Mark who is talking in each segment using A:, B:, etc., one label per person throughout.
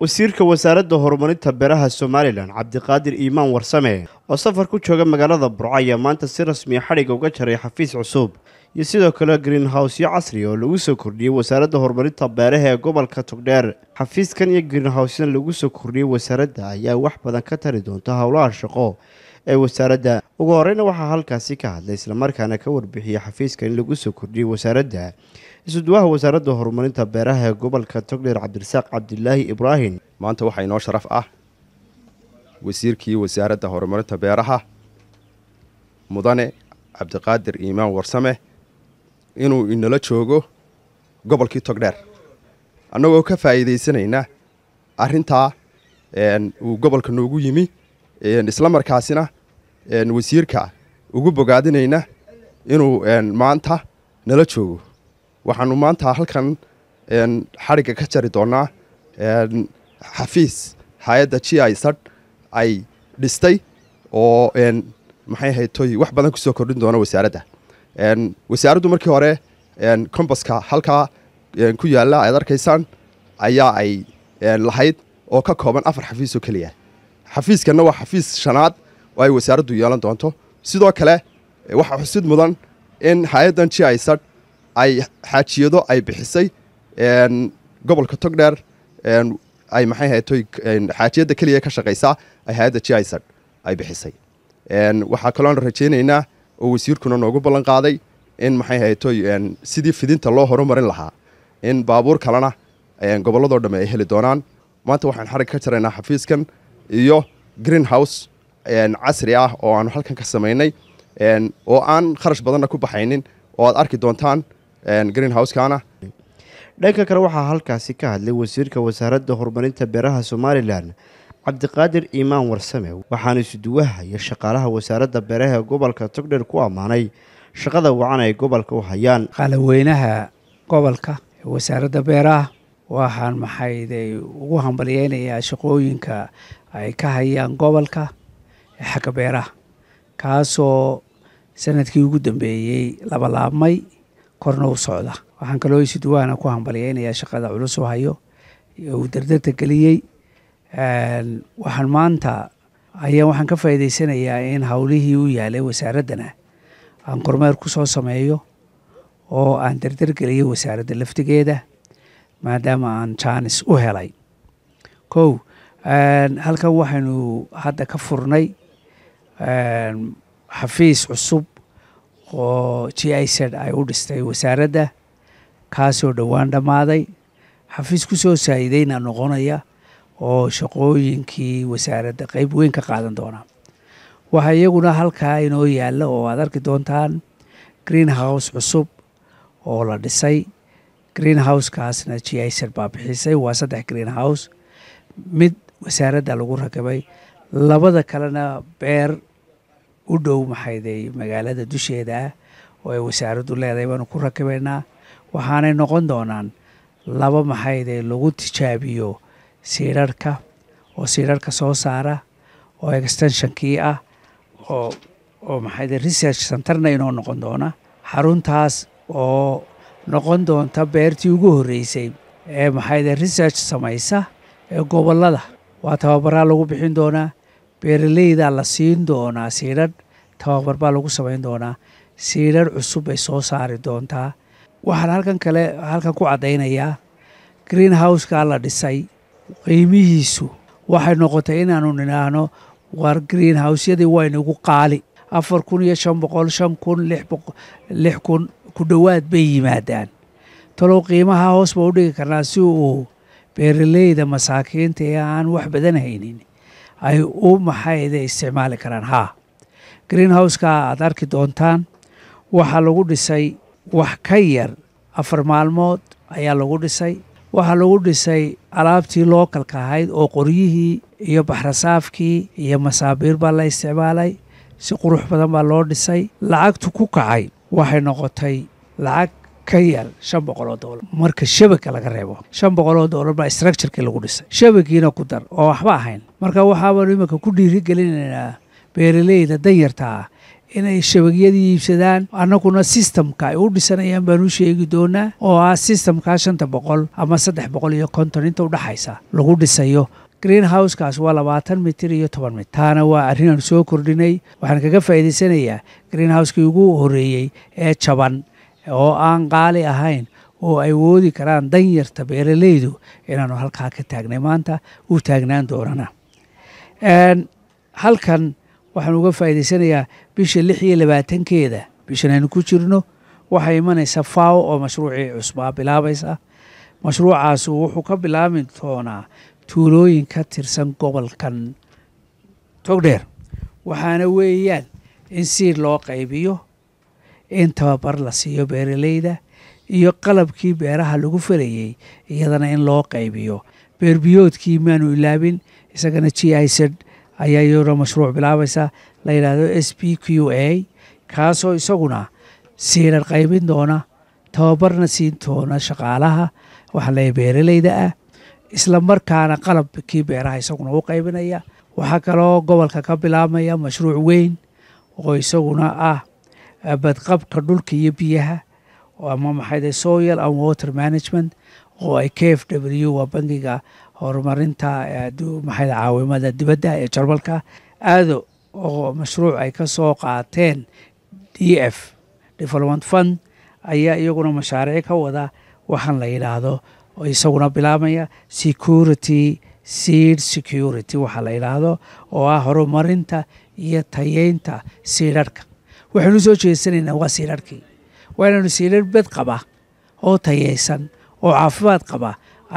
A: wasiirka wasaaradda horumarinta beeraha somalilan cabdiqaadir iimaan warsame oo safar ku jooga magaalada burco ayaa maanta si rasmiya ah xadhiga uga jaray xafiis cusub iyo sidoo kale greenhowsyo casri oo lagu soo kordhiyey wasaaradda horumarinta beeraha ee gobolka togdheer xafiiskan iyo greenhowsyan lagu soo kordhiyey wasaaradda ayaa wax badan ka tari doonta howlaha shaqo ee wasaaradda ugu horeyna waxaa halkaasi ka hadlay islamarkaana ka warbixiyey xafiiska in lagu soo kordhiyey wasaaradda isuduwaha wasaaradda horumarinta beeraha ee gobolka togdheer cabdirasaaq cabdilaahi ibraahim
B: maanta waxaa inoo sharaf ah wasiirkii wasaaradda horumarinta beeraha mudane cabdiqaadir iimaan warsame inuu inala joogo gobolkii togdheer annagoo ka faa'iidaysanayna arrintaa uu gobolka noogu yimi isla markaasina wasiirka ugu bogaadinayna inuu maanta nala joogo waxaanu maanta halkan xarigga ka jari doonaa xafiis hay-adda g i sad ay dhistay oo maxay haytoy wax badan kusoo kordhin doona wasaaradda wasaaraddu markii hore combaska halkaa ku yaalla aad arkaysaan ayaa ay lahayd oo ka kooban afar xafiis oo keliya xafiiskanna waa xafiis shanaad oo ay wasaaraddu yeelan doonto sidoo kale waxaa xusid mudan in hay-addan g isad ay xaajiyado ay bixisay gobolka togdheer ay maxay haytoy xaajiyadda keliya ka shaqaysaa ay hay-adda g isad ay bixisay waxaa kaloon rajaynaynaa oo wasiirkuna noogu ballan qaaday in maxay haytoy sidii fidinta loo horumarin lahaa in baabuur kalena gobolladoo dhamme ay heli doonaan maanta waxaan xarig ka jaraynaa xafiiskan iyo green house casri ah oo aanu halkan ka samaynay oo aan kharash badanna ku baxaynin oo aad arki doontaan green housekaana dhanka kale
A: waxaa halkaasi ka hadlay wasiirka wasaaradda horumarinta beeraha somalilan cabdiqaadir iimaan warsame waxaana isuduwaha iyo shaqaalaha wasaaradda beeraha ee gobolka togdher ku ammaanay shaqada wacan ay gobolka u hayaan
C: qalaweynaha gobolka wasaaradda beeraha waxaan maxayday ugu hambalyeynayaa shaqooyinka ay ka hayaan gobolka xagga beeraha kaasoo sanadkii ugu dambeeyey labalaabmay korna u socda waxaan kaloo isiduwaana ku hambalyeynayaa shaqada culus u hayo uu dardarta geliyey waxaan maanta ayaa waxaan ka faa'iidaysanayaa in howlihii u yaalay wasaaraddana aan kormeer ku soo sameeyo oo aan dardargeliyo wasaaradda laftigeeda maadaama aan jaanis u helay kow halkan waxaynu hadda ka furnay xafiis cusub oo g i z ay u dhistay wasaaradda kaasoo dhowaan dhammaaday xafiis ku soo saaideyna noqonaya oo shaqooyinkii wasaaradda qeyb weyn ka qaadan doona waxaa iyaguna halkaa inoo yaalla oo aad arki doontaan green house cusub oo la dhisay greenhousekaasna g iser baa bixisay waa saddex greenhouse mid wasaaradda lagu rakibay labada kalena beer u dhow maxayday magaalada dusheeda ah oo ay wasaaraddu leedahay baanu ku rakibaynaa waxaanay noqon doonaan laba maxayday lagu tijaabiyo siidharhka oo siidharhka soo saara oo extensionkii ah oo oo maxayde research centerna inoo noqon doona xaruntaas oo noqon doonta beertii ugu horreysay ee maxaayde research samaysa ee gobollada waa tababaraa lagu bixin doonaa beeralaydaa la siin doonaa siidhadh tababar baa lagu samayn doonaa siidhadh cusub bay soo saari doontaa waxaan halkan kale halkan ku caddaynayaa green houseka la dhisay qiimihiisu waxay noqotay inaanu nidhaahno war green housyadii waynagu qaali afar kun iyo shan boqol shan kun lix kun ku dhowaad bay yimaadaan talow qiimaha hoos baa u dhigi karnaa si uu beeraleyda masaakiinta ee aan wax badan haynin ay u maxayda isticmaali karaan haa green houseka aad arki doontaan waxaa lagu dhisay wax ka yar afar maalmood ayaa lagu dhisay waxaa lagu dhisay alaabtii lookalka ahayd oo qoryihii iyo baxrasaafkii iyo masaabiir baa la isticmaalay si qurux badan baa loo dhisay lacagtu ku kacay waxay noqotay lacag ka yaal shan boqoloo doolar marka shabaka laga reebo shan boqoloo doolar baa structurkii lagu dhisay shabakiina ku dar oo waxba ahayn marka waxaabanu iminka ku dhiirigelinaynaa beeraleyda danyarta ah inay shabagyadii iibsadaan annaguna sistamka ay u dhisanayaan baan u sheegi doonaa oo ah sistamkaa shanta boqol ama saddex boqol iyo konton inta u udhaxaysa lagu dhisayo greenhousekaas waa labaatan mitir iyo toban mitir taana waa arrin aan soo kordhinay waxaan kaga faa'iidaysanayaa green houseki ugu horreeyey ee jaban oo aan qaali ahayn oo ay woodi karaan dan yarta beeraleydu inaanu halkaa ka taagnay maanta uu taagnaan doonana halkan waxaan uga faa'iidaysanayaa bisha lix iyo labaatankeeda bishan aynu ku jirno waxay imanaysaa faawo oo mashruucii cusbaa bilaabaysa mashruucaasu wuxuu ka bilaabmi doonaa tuulooyin ka tirsan gobolkan togdheer waxaana weeyaan in siir loo qaybiyo in tababar la siiyo beeraleyda iyo qalabkii beeraha lagu falayey iyadana in loo qaybiyo beerbiyoodkii maanu ilaabin isagana g i z ayaa iyaduna mashruuc bilaabaysa la yidhaahdo s b q a kaasoo isaguna siirar qaybin doona tababarna siin doona shaqaalaha waxaa leeyahy beeraleyda ah isla markaana qalabkii beeraha isaguna u qaybinaya waxaa kaloo gobolka ka bilaabmaya mashruuc weyn oo isaguna ah badqabka dhulka iyo biyaha ama maxayd soil and water management oo ay k f w waa bankiga horumarinta eh, maxayd caawimada dibadda ee jarmalka aado oo mashruuc ay ka soo qaateen d f development fund ayaa iyaguna mashaariic ka wada waxaan la yidhaahdo isaguna bilaabmaya security seed security waxaa la yidhaahdo oo ah horumarinta iyo tayeynta siidharhka waxaanu soo jeedsanaynaa waa siirarhkii waa inaanu siirar bed qaba oo tayaysan oo caafimaad qaba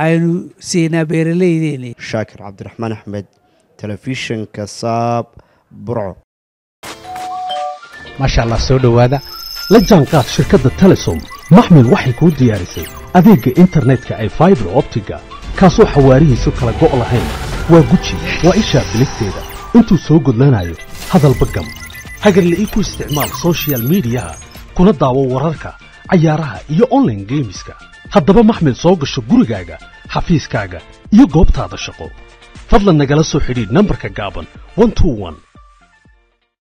C: aynu siinaa beeraleydeeni
A: shaakir cabdiraxmaan axmed telefishinka saab burco
B: maasha allah soo dhowaada la jaanqaad shirkadda telesom maxmed waxay kuu diyaarisay adeegga internetka ee faibar optiga kaasoo xawaarihiisu kala go' lahayn waa guji waa ishaa biligteeda intuu soo gudlanayo hadalba gam hagarla-i ku isticmaal sochial midiyaha kuna daawo wararka cayaaraha iyo onlaine geemiska haddaba maxmed soo gasho gurigaaga xafiiskaaga iyo goobtaada shaqo fadlan nagala soo xidhiidh nambarka gaaban